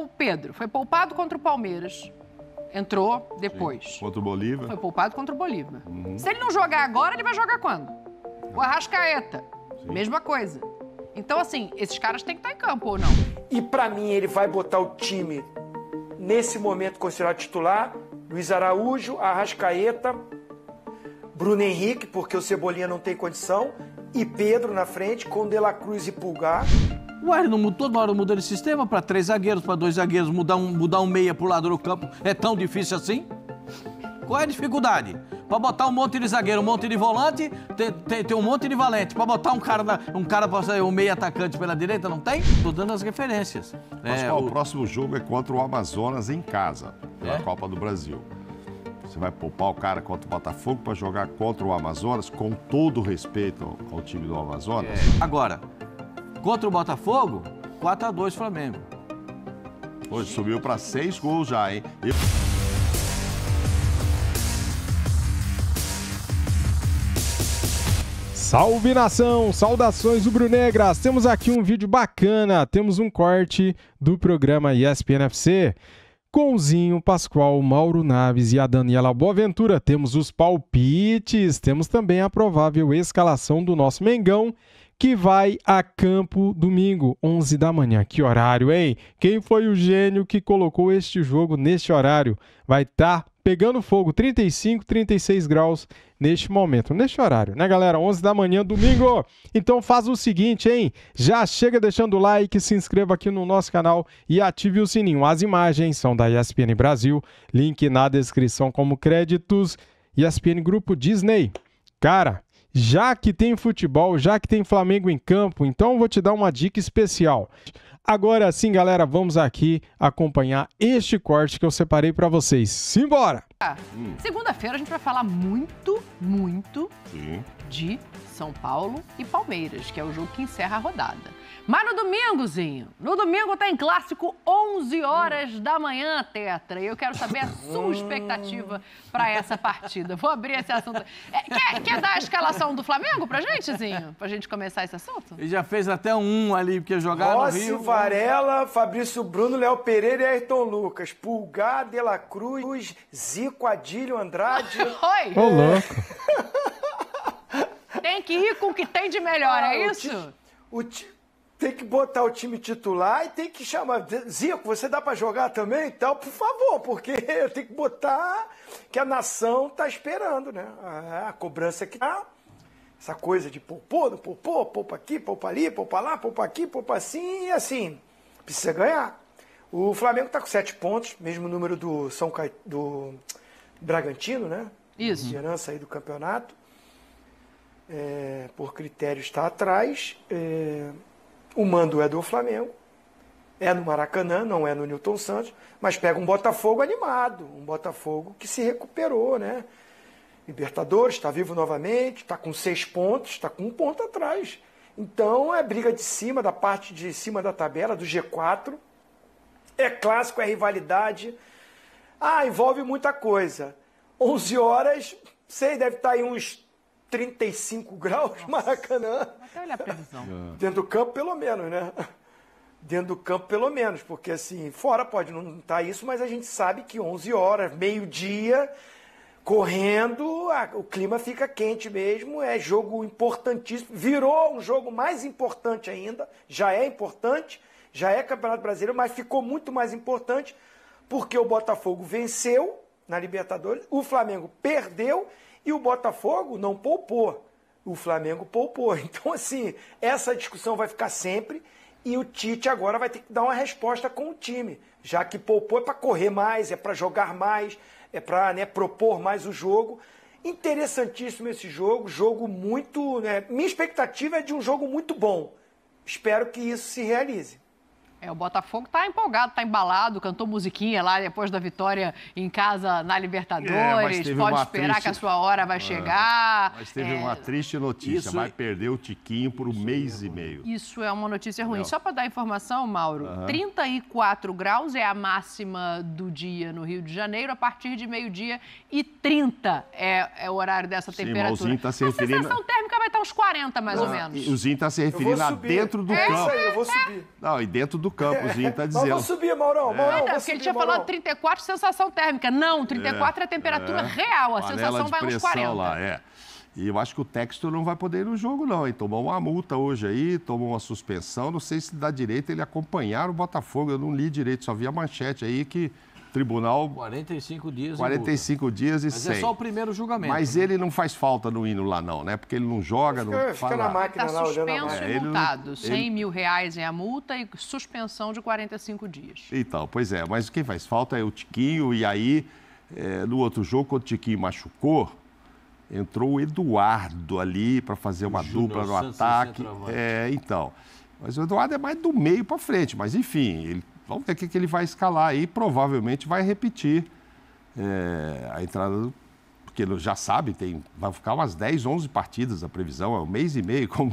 o Pedro foi poupado contra o Palmeiras. Entrou depois. Sim. Contra o Bolívar? Foi poupado contra o Bolívar. Uhum. Se ele não jogar agora, ele vai jogar quando? O Arrascaeta. Sim. Mesma coisa. Então, assim, esses caras têm que estar em campo ou não? E para mim, ele vai botar o time nesse momento considerado titular: Luiz Araújo, Arrascaeta, Bruno Henrique, porque o Cebolinha não tem condição, e Pedro na frente, com De La Cruz e Pulgar. Ué, não mudou, na hora mudou de sistema para três zagueiros, para dois zagueiros, mudar um, mudar um meia pro lado do campo é tão difícil assim? Qual é a dificuldade? Para botar um monte de zagueiro, um monte de volante, tem, tem, tem um monte de valente. Para botar um cara, na, um cara para ser um meio atacante pela direita, não tem? Estou dando as referências. É, Mas é, o... o... próximo jogo é contra o Amazonas em casa, pela é? Copa do Brasil. Você vai poupar o cara contra o Botafogo para jogar contra o Amazonas, com todo respeito ao time do Amazonas? É. Agora, Contra o Botafogo, 4 a 2 Flamengo. Hoje subiu para seis gols já, hein? E... Salve nação, saudações rubro-negras. Temos aqui um vídeo bacana, temos um corte do programa ESPN FC. Conzinho, Pascoal, Mauro Naves e a Daniela Boaventura temos os palpites, temos também a provável escalação do nosso Mengão que vai a campo domingo, 11 da manhã. Que horário, hein? Quem foi o gênio que colocou este jogo neste horário? Vai estar tá pegando fogo, 35, 36 graus neste momento, neste horário, né, galera? 11 da manhã, domingo. Então faz o seguinte, hein? Já chega deixando o like, se inscreva aqui no nosso canal e ative o sininho. As imagens são da ESPN Brasil, link na descrição como créditos. ESPN Grupo Disney. Cara, já que tem futebol, já que tem Flamengo em campo, então vou te dar uma dica especial. Agora sim, galera, vamos aqui acompanhar este corte que eu separei para vocês. Simbora! Segunda-feira a gente vai falar muito, muito sim. de são Paulo e Palmeiras, que é o jogo que encerra a rodada. Mas no domingozinho, no domingo tem clássico 11 horas da manhã, Tetra. E eu quero saber a sua hum. expectativa para essa partida. Vou abrir esse assunto. É, quer, quer, dar a escalação do Flamengo pra gente, Zinho? Pra gente começar esse assunto? Ele já fez até um ali, porque jogaram Rossi, no Rio. Varela, Fabrício Bruno, Léo Pereira e Ayrton Lucas. Pulgar, De La Cruz, Zico, Adílio, Andrade. Oi! Ô, louco. Tem que ir com o que tem de melhor, é ah, é isso? O, ti, tem que botar o time titular e tem que chamar. Zico, você dá para jogar também tal? Por favor, porque eu tenho que botar que a nação tá esperando, né? A, a cobrança que tá. Essa coisa de poupou, não poupou, poupa aqui, poupa ali, poupa lá, poupa aqui, poupa assim e assim. Precisa ganhar. O Flamengo está com sete pontos, mesmo número do São Ca... do Bragantino, né? Isso. Liderança aí do campeonato é, por critério, está atrás. É, o mando é do Flamengo, é no Maracanã, não é no Newton Santos, mas pega um Botafogo animado, um Botafogo que se recuperou, né? Libertadores, está vivo novamente, está com seis pontos, está com um ponto atrás. Então é briga de cima, da parte de cima da tabela, do G4. É clássico, é rivalidade. Ah, envolve muita coisa. 11 horas, sei, deve estar tá aí uns 35 graus, Nossa. Maracanã. Até olhar a previsão. É. Dentro do campo, pelo menos, né? Dentro do campo, pelo menos, porque assim, fora pode não estar tá isso, mas a gente sabe que 11 horas, meio-dia, correndo, a, o clima fica quente mesmo, é jogo importantíssimo. Virou um jogo mais importante ainda, já é importante, já é Campeonato Brasileiro, mas ficou muito mais importante porque o Botafogo venceu na Libertadores, o Flamengo perdeu e o Botafogo não poupou. O Flamengo poupou. Então, assim, essa discussão vai ficar sempre. E o Tite agora vai ter que dar uma resposta com o time, já que poupou é para correr mais, é para jogar mais, é para né, propor mais o jogo. Interessantíssimo esse jogo, jogo muito. Né, minha expectativa é de um jogo muito bom. Espero que isso se realize. É, o Botafogo está empolgado, está embalado, cantou musiquinha lá depois da vitória em casa na é, Libertadores. É, Pode esperar triste... que a sua hora vai ah, chegar. mas teve uma é, triste notícia, Isso... vai é- perder o Tiquinho por um Isso mês e meio. Isso é uma notícia ruim. Não. Só para dar informação, Mauro, uhum. 34 graus é a máxima do dia no Rio de Janeiro, a partir de meio-dia e 30 é, o horário dessa Sim, temperatura. Tá se referindo... A sensação térmica uns 40, mais não, ou menos. O Zinho está se referindo a dentro do é, campo. É isso aí, eu vou é. subir. Não, e dentro do campo, o Zinho está dizendo. Eu vou subir, Maurão. É. Maurão não, é, porque ele tinha Maurão. falado 34, sensação térmica. Não, 34 é, a temperatura é. real, a Panela sensação vai uns 40. Lá, é. E eu acho que o texto não vai poder ir no jogo, não. E tomou uma multa hoje aí, tomou uma suspensão. Não sei se dá direito ele acompanhar o Botafogo. Eu não li direito, só vi a manchete aí que tribunal. 45 dias. 45 dias e Mas 100. é só o primeiro julgamento. Mas né? ele não faz falta no hino lá, não, né? Porque ele não joga, fica, não. Fica fala. na máquina tá lá suspenso olhando a é, e multado. 100 mil reais é a multa e suspensão de 45 dias. Então, pois é. Mas quem faz falta é o Tiquinho. E aí, é, no outro jogo, quando o Tiquinho machucou, entrou o Eduardo ali para fazer uma dupla no ataque. É, então. Mas o Eduardo é mais do meio para frente, mas enfim, ele Vamos ver o que ele vai escalar aí. Provavelmente vai repetir é, a entrada do porque ele já sabe, tem, vai ficar umas 10, 11 partidas a previsão, é um mês e meio, como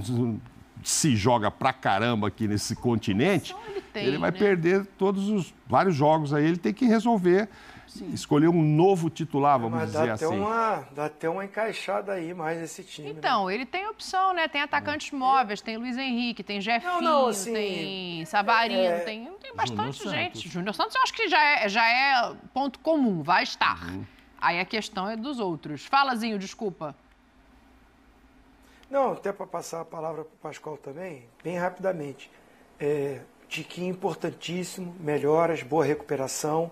se joga pra caramba aqui nesse continente, ele, tem, ele, vai né? perder todos os vários jogos aí, ele tem que resolver Sim. escolher um novo titular, é, vamos mas dizer dá assim. Até uma, dá até uma encaixada aí mais esse time. Né? Então, né? ele tem opção, né? Tem atacantes é. móveis, tem Luiz Henrique, tem Jefinho, não, não, assim, tem Savarino, é... é. tem, tem bastante Júnior gente. Júnior Santos eu acho que já é, já é ponto comum, vai estar. Uhum. Aí a questão é dos outros. Falazinho, desculpa. Não, até para passar a palavra para o Pascoal também, bem rapidamente. É, Tiquinho importantíssimo, melhoras, boa recuperação.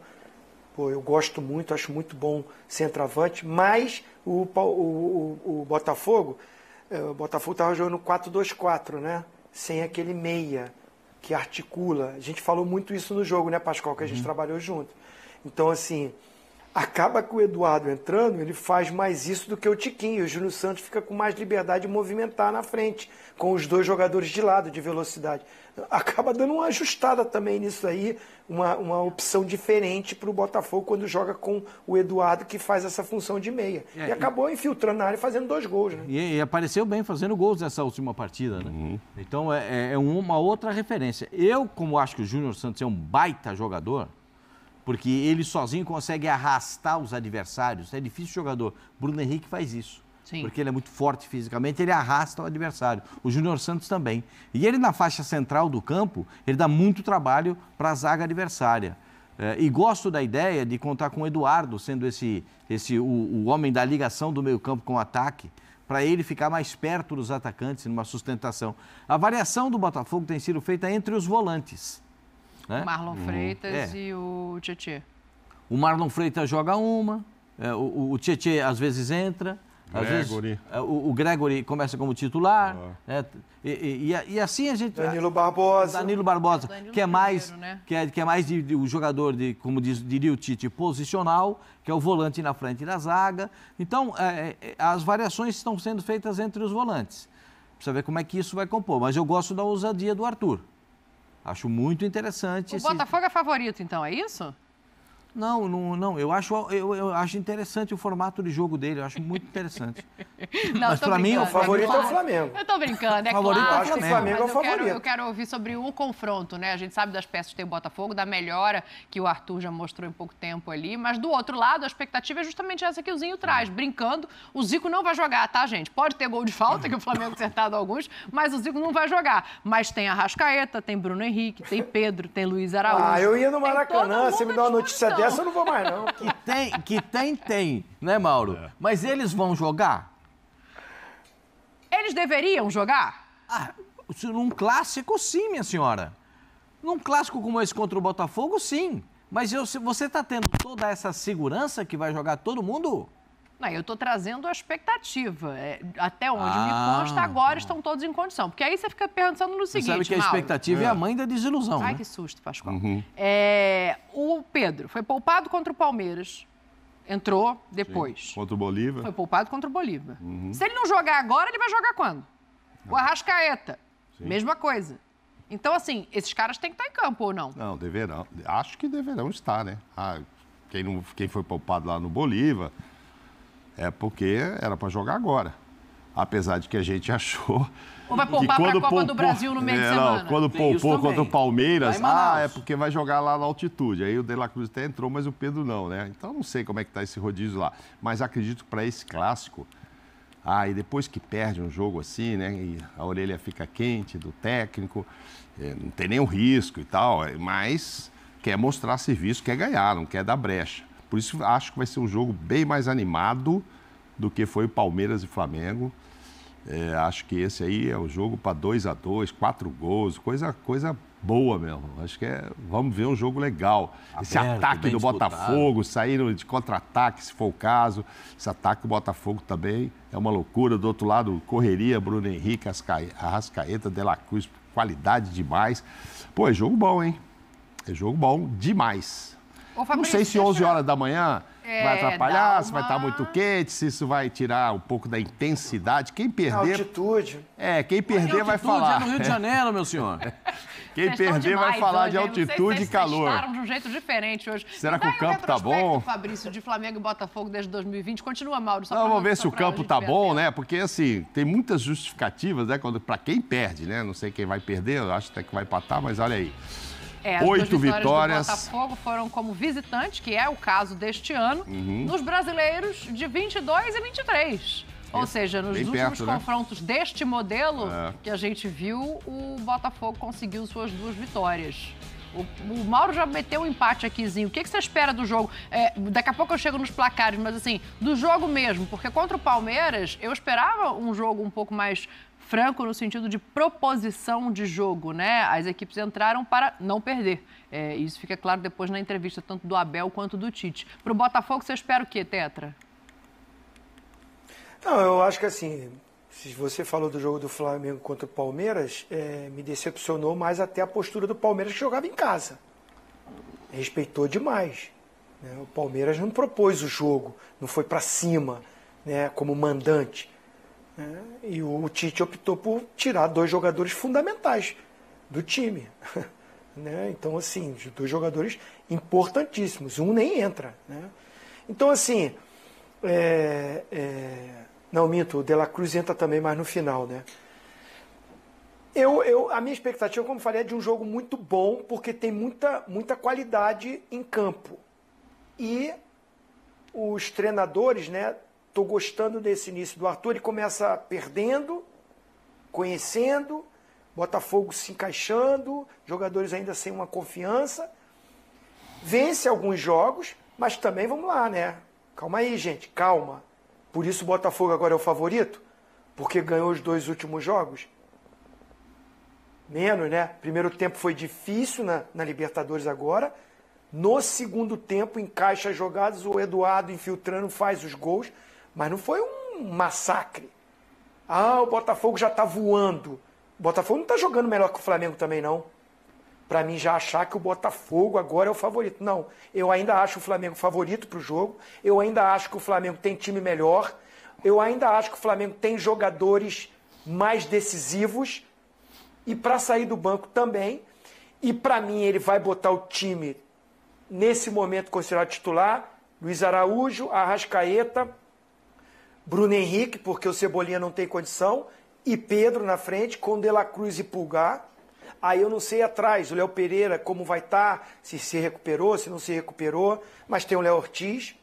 Pô, eu gosto muito, acho muito bom centroavante, mas o, o, o, o Botafogo, é, o Botafogo estava jogando 4-2-4, né? Sem aquele meia que articula. A gente falou muito isso no jogo, né, Pascoal, que a gente uhum. trabalhou junto. Então, assim, Acaba que o Eduardo entrando, ele faz mais isso do que o Tiquinho. O Júnior Santos fica com mais liberdade de movimentar na frente, com os dois jogadores de lado, de velocidade. Acaba dando uma ajustada também nisso aí, uma, uma opção diferente para o Botafogo quando joga com o Eduardo, que faz essa função de meia. É, e acabou infiltrando na área e fazendo dois gols. Né? E, e, apareceu bem fazendo gols nessa última partida. Né? Uhum. Então é, é, é uma outra referência. Eu, como acho que o Júnior Santos é um baita jogador, porque ele sozinho consegue arrastar os adversários. É difícil jogador. Bruno Henrique faz isso. Sim. Porque ele é muito forte fisicamente, ele arrasta o adversário. O Júnior Santos também. E ele, na faixa central do campo, ele dá muito trabalho para a zaga adversária. É, e gosto da ideia de contar com o Eduardo sendo esse, esse o, o homem da ligação do meio-campo com o ataque, para ele ficar mais perto dos atacantes numa sustentação. A variação do Botafogo tem sido feita entre os volantes. Né? Marlon Freitas é. e o Tietê. O Marlon Freitas joga uma, é, o, o Tietê às vezes entra. Às Vezes, é, o, o, Gregory começa como titular. Né? E, e, e, assim a gente. Danilo Barbosa. Danilo Barbosa, Danilo que, é mais, primeiro, né? que, é, que é mais de, de, o jogador, de, como diz, diria o Tite, posicional, que é o volante na frente da zaga. Então, é, é as variações estão sendo feitas entre os volantes. Precisa ver como é que isso vai compor. Mas eu gosto da ousadia do Arthur. Acho muito interessante. O esse... Botafogo é favorito, então, é isso? Não, não, não. Eu acho, eu, eu, acho interessante o formato de jogo dele. Eu acho muito interessante. Não, mas para mim, o é favorito é, o Flamengo. Eu tô brincando, é favorito claro. Favorito é o Flamengo. Assim, é mas eu, quero, eu quero ouvir sobre o confronto, né? A gente sabe das peças que tem o Botafogo, da melhora que o Arthur já mostrou em pouco tempo ali. Mas do outro lado, a expectativa é justamente essa que o Zinho traz. Brincando, o Zico não vai jogar, tá, gente? Pode ter gol de falta, que o Flamengo acertado alguns, mas o Zico não vai jogar. Mas tem a Rascaeta, tem Bruno Henrique, tem Pedro, tem Luiz Araújo. Ah, eu ia no Maracanã, você me deu uma notícia dela dessa eu não vou mais, não. Que tem, que tem, tem, né, Mauro? É. Mas eles vão jogar? Eles deveriam jogar? Ah, num clássico, sim, minha senhora. Num clássico como esse contra o Botafogo, sim. Mas eu, você está tendo toda essa segurança que vai jogar todo mundo? Não, eu estou trazendo a expectativa. É, até onde ah, me consta, agora tá. estão todos em condição. Porque aí você fica pensando no seguinte. Você sabe que a expectativa é. é. a mãe da desilusão. Ai, né? que susto, Pascoal. Uhum. É, o Pedro foi poupado contra o Palmeiras. Entrou depois. Sim. Contra o Bolívar? Foi poupado contra o Bolívar. Uhum. Se ele não jogar agora, ele vai jogar quando? O Arrascaeta. Sim. Mesma coisa. Então, assim, esses caras têm que estar em campo ou não? Não, deverão. Acho que deverão estar, né? Ah, quem, não, quem foi poupado lá no Bolívar, é porque era para jogar agora. Apesar de que a gente achou. Ou vai poupar para a Copa poupou, do Brasil no meio é, de semana. Não, quando Tem poupou contra o Palmeiras, ah, é porque vai jogar lá na altitude. Aí o De La Cruz até entrou, mas o Pedro não, né? Então não sei como é que está esse rodízio lá. Mas acredito que para esse clássico, ah, e depois que perde um jogo assim, né? E a orelha fica quente do técnico, é, não tem nenhum risco e tal, mas quer mostrar serviço, quer ganhar, não quer dar brecha. Por isso acho que vai ser um jogo bem mais animado do que foi o Palmeiras e Flamengo. É, acho que esse aí é o um jogo para 2 a 2 quatro gols, coisa, coisa boa mesmo. Acho que é, vamos ver um jogo legal. Aberto, esse ataque do disputado. Botafogo, saindo de contra-ataque, se for o caso. Esse ataque do Botafogo também é uma loucura. Do outro lado, correria, Bruno Henrique, Arrascaeta, De La Cruz, qualidade demais. Pô, é jogo bom, hein? É jogo bom demais. Fabrício, não sei se 11 horas da manhã é, vai atrapalhar, se vai estar tá muito quente, se isso vai tirar um pouco da intensidade. Quem perder. A altitude. É, quem perder vai falar. É no Rio de Janeiro, meu senhor. Quem Vocês perder vai falar hoje, de altitude e calor. Vocês de um jeito diferente hoje. Será que o campo tá bom? Fabrício, de Flamengo e Botafogo desde 2020. Continua, Mauro. Só Não, vamos ver se o campo tá bom, né? Porque, assim, tem muitas justificativas, né? Para quem perde, né? Não sei quem vai perder, eu acho até que vai empatar, mas olha aí. É, Oito vitórias. vitórias. Do Botafogo foram como visitante, que é o caso deste ano, uhum. nos brasileiros de 22 e 23. Ou seja, nos últimos perto, né? confrontos né? deste modelo é. que a gente viu, o Botafogo conseguiu suas duas vitórias. O, o Mauro já meteu um empate aquizinho. O que, que você espera do jogo? É, daqui a pouco eu chego nos placares, mas assim, do jogo mesmo. Porque contra o Palmeiras, eu esperava um jogo um pouco mais franco no sentido de proposição de jogo, né? As equipes entraram para não perder. É, isso fica claro depois na entrevista, tanto do Abel quanto do Tite. Para o Botafogo, você espera o quê, Tetra? Não, eu acho que assim, se você falou do jogo do Flamengo contra o Palmeiras, é, me decepcionou mais até a postura do Palmeiras que jogava em casa. Respeitou demais. Né? O Palmeiras não propôs o jogo, não foi para cima, né, como mandante é, e o Tite optou por tirar dois jogadores fundamentais do time. Né? Então, assim, dois jogadores importantíssimos. Um nem entra. Né? Então, assim, é, é... não minto, o De La Cruz entra também, mais no final, né? Eu, eu, a minha expectativa, como falei, é de um jogo muito bom, porque tem muita, muita qualidade em campo. E os treinadores, né, estou gostando desse início do Arthur. Ele começa perdendo, conhecendo, Botafogo se encaixando, jogadores ainda sem uma confiança. Vence alguns jogos, mas também vamos lá, né? Calma aí, gente, calma. Por isso o Botafogo agora é o favorito? Porque ganhou os dois últimos jogos? Menos, né? Primeiro tempo foi difícil na, na Libertadores agora. No segundo tempo, encaixa as jogadas, o Eduardo infiltrando faz os gols. Mas não foi um massacre. Ah, o Botafogo já está voando. O Botafogo não está jogando melhor que o Flamengo também, não. Para mim, já achar que o Botafogo agora é o favorito. Não, eu ainda acho o Flamengo favorito para o jogo. Eu ainda acho que o Flamengo tem time melhor. Eu ainda acho que o Flamengo tem jogadores mais decisivos. E para sair do banco também. E para mim, ele vai botar o time, nesse momento considerado titular, Luiz Araújo, Arrascaeta, Bruno Henrique, porque o Cebolinha não tem condição, e Pedro na frente, com De La Cruz e Pulgar. Aí eu não sei atrás, o Léo Pereira, como vai estar, tá, se se recuperou, se não se recuperou, mas tem o Léo Ortiz.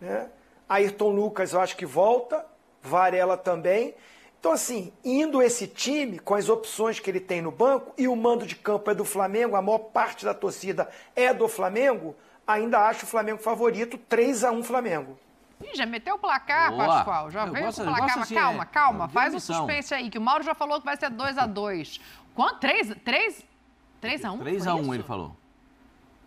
Né? Ayrton Lucas, eu acho que volta, Varela também. Então, assim, indo esse time, com as opções que ele tem no banco, e o mando de campo é do Flamengo, a maior parte da torcida é do Flamengo, ainda acho o Flamengo favorito, 3 a 1 Flamengo. Ih, já meteu o placar, Boa. Pascoal. Já eu veio com o placar. Assim, calma, é, calma. É faz o um suspense aí, que o Mauro já falou que vai ser 2x2. Quanto? 3? x 1 3x1, ele falou.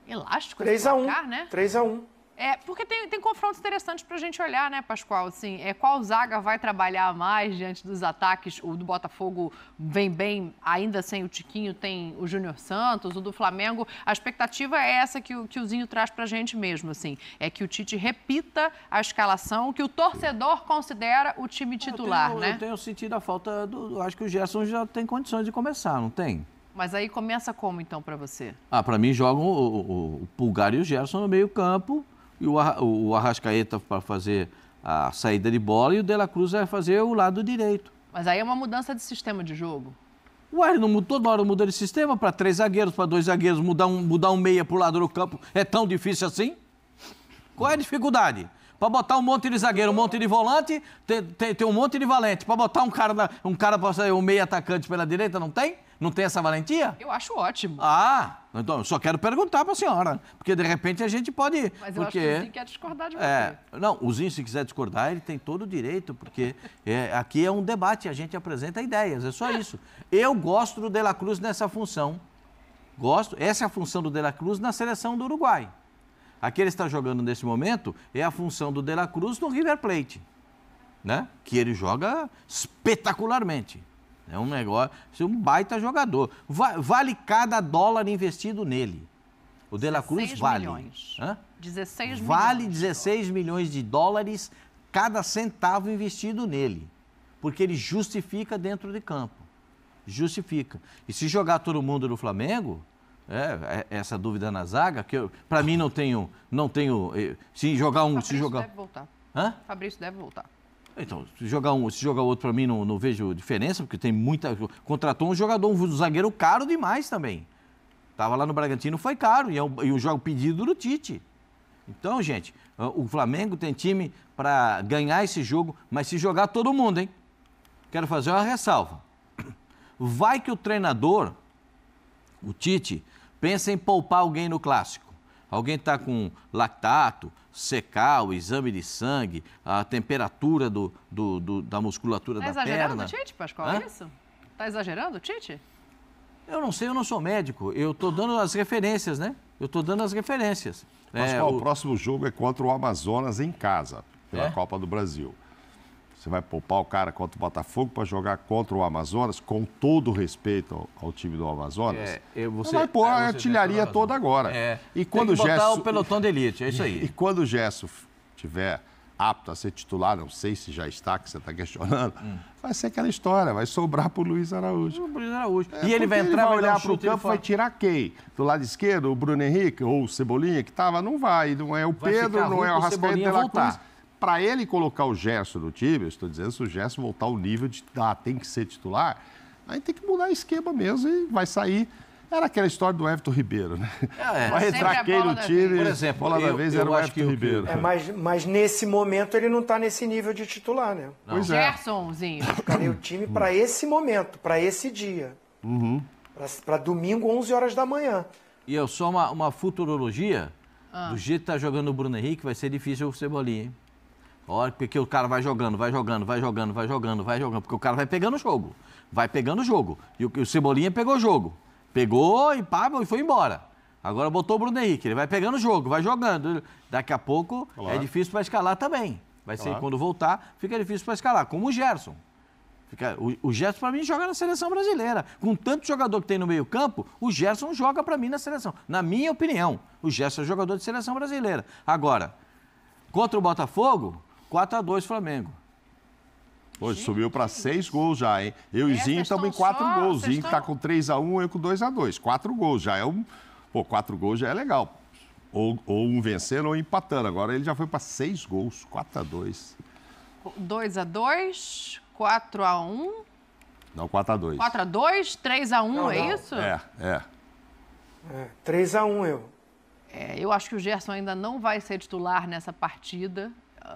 Elástico 3 x 1, né? 3x1. É, porque tem, tem confrontos interessantes para a gente olhar, né, Pascoal? Assim, é, qual zaga vai trabalhar mais diante dos ataques? O do Botafogo vem bem, ainda sem o Tiquinho, tem o Júnior Santos, o do Flamengo. A expectativa é essa que o, que o Zinho traz para a gente mesmo, assim. É que o Tite repita a escalação que o torcedor considera o time titular, eu tenho, né? Eu tenho sentido a falta do... Acho que o Gerson já tem condições de começar, não tem? Mas aí começa como então para você? Ah, para mim jogam o, o, o, Pulgar e o Gerson no meio campo e o, o Arrascaeta para fazer a saída de bola e o De La Cruz vai fazer o lado direito. Mas aí é uma mudança de sistema de jogo. Ué, não toda hora muda de sistema para três zagueiros, para dois zagueiros, mudar um, mudar um meia para o lado do campo é tão difícil assim? Qual é a dificuldade? Para botar um monte de zagueiro, um monte de volante, tem, tem, tem um monte de valente. Para botar um cara, um cara para sair um meia atacante pela direita, não tem? Não tem essa valentia? Eu acho ótimo. Ah, então eu só quero perguntar para a senhora, porque de repente a gente pode. Mas eu acho que o Zinho quer discordar de é, você. É, não, o Zinho, se quiser discordar, ele tem todo o direito, porque é, aqui é um debate, a gente apresenta ideias, é só é. isso. Eu gosto do De La Cruz nessa função. Gosto, essa é a função do De La Cruz na seleção do Uruguai. Aqui que ele está jogando nesse momento é a função do De La Cruz no River Plate, né? que ele joga espetacularmente. É um negócio, é um baita jogador. vale cada dólar investido nele. O De La Cruz vale. Milhões. Hã? 16 vale 16 milhões de dólares cada centavo investido nele. Porque ele justifica dentro de campo. Justifica. E se jogar todo mundo no Flamengo, é, é, essa dúvida na zaga, que para mim não tenho. Não tenho. Eh, se jogar um. Fabrício se jogar... deve voltar. Hã? Fabrício deve voltar. Então, se jogar um, se jogar outro para mim não, não, vejo diferença, porque tem muita. Contratou um jogador, um zagueiro caro demais também. Tava lá no Bragantino, foi caro, e, é o, jogo pedido do Tite. Então, gente, o Flamengo tem time para ganhar esse jogo, mas se jogar todo mundo, hein? Quero fazer uma ressalva. Vai que o treinador, o Tite, pensa em poupar alguém no clássico alguém está com lactato, secar o exame de sangue, a temperatura do, do, do da musculatura tá da perna. Está exagerando, Tite, Pascoal, Hã? É isso? Está exagerando, Tite? Eu não sei, eu não sou médico. Eu estou dando as referências, né? Eu estou dando as referências. É, Pascoal, é, o... o próximo jogo é contra o Amazonas em casa, pela é? Copa do Brasil. Você vai poupar o cara contra o Botafogo para jogar contra o Amazonas, com todo respeito ao, ao time do Amazonas. É, você, vai pôr é, a artilharia toda agora. É, e quando tem que o Gesso, botar o pelotão de elite, é isso aí. E, quando o Gesso tiver apto a ser titular, não sei se já está, que você está questionando, hum. vai ser aquela história, vai sobrar para o Luiz Araújo. O Luiz Araújo. É, e ele vai entrar, ele vai olhar para o campo, vai tirar quem? Do lado esquerdo, o Bruno Henrique ou o Cebolinha, que estava? Não vai. Não é o vai Pedro, não é o Rascaeta, é voltar para ele colocar o Gerson no time, eu estou dizendo, se o Gerson voltar ao nível de ah, tem que ser titular, aí tem que mudar o esquema mesmo e vai sair. Era aquela história do Everton Ribeiro, né? É, é. vai entrar aquele é no time. Por exemplo, bola eu, da vez eu era eu o Everton que, Ribeiro. É, mas, mas nesse momento ele não está nesse nível de titular, né? Pois é. Gersonzinho. Escalei o time para esse momento, para esse dia. Uhum. Para domingo, 11 horas da manhã. E eu só uma, uma futurologia. Ah. Do jeito que tá jogando o Bruno Henrique, vai ser difícil o Cebolinha, hein? Olha, porque o cara vai jogando, vai jogando, vai jogando, vai jogando, vai jogando. Porque o cara vai pegando o jogo. Vai pegando o jogo. E o, o Cebolinha pegou o jogo. Pegou e pá, e foi embora. Agora botou o Bruno Henrique. Ele vai pegando o jogo, vai jogando. Daqui a pouco é difícil para escalar também. Vai ser quando voltar, fica difícil para escalar. Como o Gerson. Fica, o, o Gerson, para mim, joga na seleção brasileira. Com tanto jogador que tem no meio-campo, o Gerson joga para mim na seleção. Na minha opinião, o Gerson é jogador de seleção brasileira. Agora, contra o Botafogo, 4 a 2 Flamengo. Hoje subiu para seis gols já, hein? Eu e Zinho estamos em quatro só, gols. Zinho estão... tá com 3 a 1 eu com 2 a 2 Quatro gols já é um. Pô, quatro gols já é legal. Ou, ou um vencendo ou empatando. Agora ele já foi para seis gols. 4 a 2 2 a 2 4 a 1 Não, 4 a 2 4 a 2 3 a 1 não, é isso? É, é. é 3 a 1 eu. É, eu acho que o Gerson ainda não vai ser titular nessa partida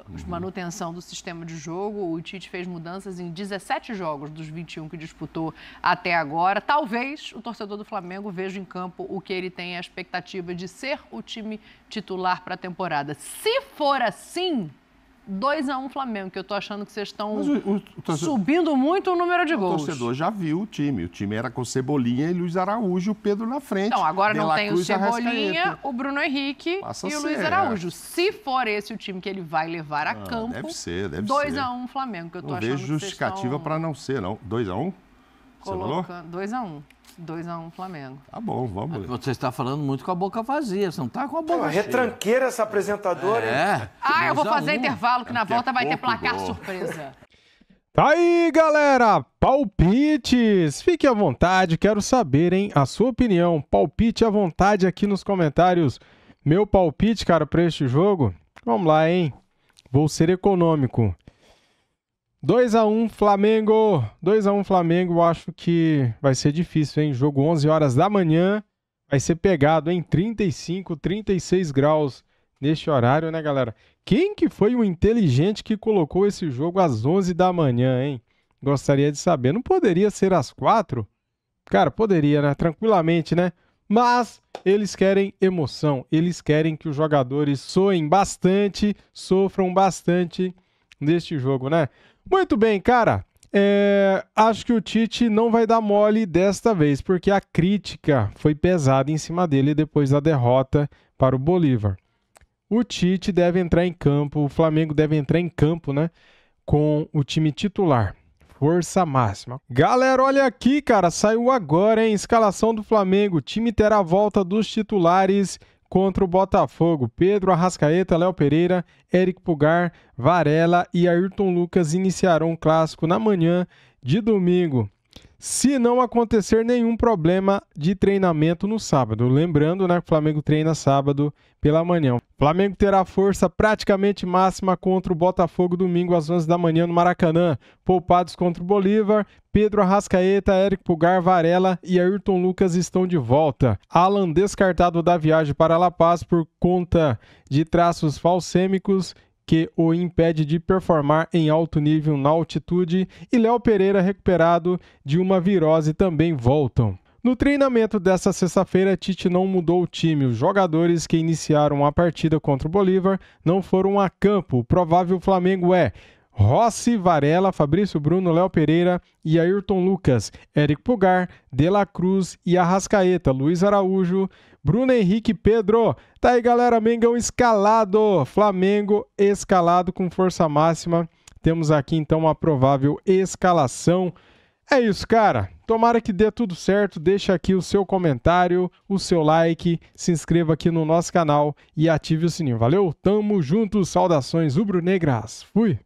uhum. manutenção do sistema de jogo. O Tite fez mudanças em 17 jogos dos 21 que disputou até agora. Talvez o torcedor do Flamengo veja em campo o que ele tem a expectativa de ser o time titular para a temporada. Se for assim, 2x1 Flamengo, que eu tô achando que vocês estão subindo muito o número de o gols. O torcedor já viu o time. O time era com Cebolinha e Luiz Araújo, o Pedro na frente. Então, agora Dela não tem Cruz, o Cebolinha, o Bruno Henrique Passa e o Luiz Araújo. Se for esse o time que ele vai levar a não, ah, campo, deve ser, deve 2 ser. 2x1 Flamengo, que eu tô não achando vejo que vocês justificativa estão... para não ser, não. 2x1? Colocando... Você falou? 2x1. 2x1 um, Flamengo. Tá bom, vamos. Ler. Você está falando muito com a boca vazia, você não está com a boca. Pô, é retranqueira essa apresentadora. É. Ah, eu vou fazer um. intervalo, que na volta vai ter placar gol. surpresa. Tá aí, galera! Palpites! Fique à vontade, quero saber, hein, a sua opinião. Palpite à vontade aqui nos comentários. Meu palpite, cara, para este jogo? Vamos lá, hein? Vou ser econômico. 2 a 1 Flamengo. 2 a 1 Flamengo, acho que vai ser difícil, hein? Jogo 11 horas da manhã. Vai ser pegado em 35, 36 graus neste horário, né, galera? Quem que foi o inteligente que colocou esse jogo às 11 da manhã, hein? Gostaria de saber. Não poderia ser às 4? Cara, poderia, né? Tranquilamente, né? Mas eles querem emoção, eles querem que os jogadores soem bastante, sofram bastante neste jogo, né? Muito bem, cara. É, acho que o Tite não vai dar mole desta vez, porque a crítica foi pesada em cima dele depois da derrota para o Bolívar. O Tite deve entrar em campo, o Flamengo deve entrar em campo, né? Com o time titular. Força máxima. Galera, olha aqui, cara. Saiu agora, hein? Escalação do Flamengo. O time terá a volta dos titulares contra o Botafogo. Pedro Arrascaeta, Léo Pereira, Eric Pugar, Varela e Ayrton Lucas iniciarão o clássico na manhã de domingo. Se não acontecer nenhum problema de treinamento no sábado. Lembrando né, que o Flamengo treina sábado pela manhã. Flamengo terá força praticamente máxima contra o Botafogo domingo às 11 da manhã no Maracanã. Poupados contra o Bolívar, Pedro Arrascaeta, Eric Pulgar, Varela e Ayrton Lucas estão de volta. Alan descartado da viagem para La Paz por conta de traços falsêmicos que o impede de performar em alto nível na altitude e Léo Pereira recuperado de uma virose também voltam. No treinamento desta sexta-feira, Tite não mudou o time. Os jogadores que iniciaram a partida contra o Bolívar não foram a campo. O provável Flamengo é Rossi, Varela, Fabrício Bruno, Léo Pereira e Ayrton Lucas, Eric Pugar, De La Cruz e Arrascaeta, Luiz Araújo, Bruno Henrique Pedro. Tá aí, galera, Mengão escalado. Flamengo escalado com força máxima. Temos aqui então a provável escalação. É isso, cara. Tomara que dê tudo certo, deixa aqui o seu comentário, o seu like, se inscreva aqui no nosso canal e ative o sininho. Valeu, tamo junto, saudações rubro-negras, fui!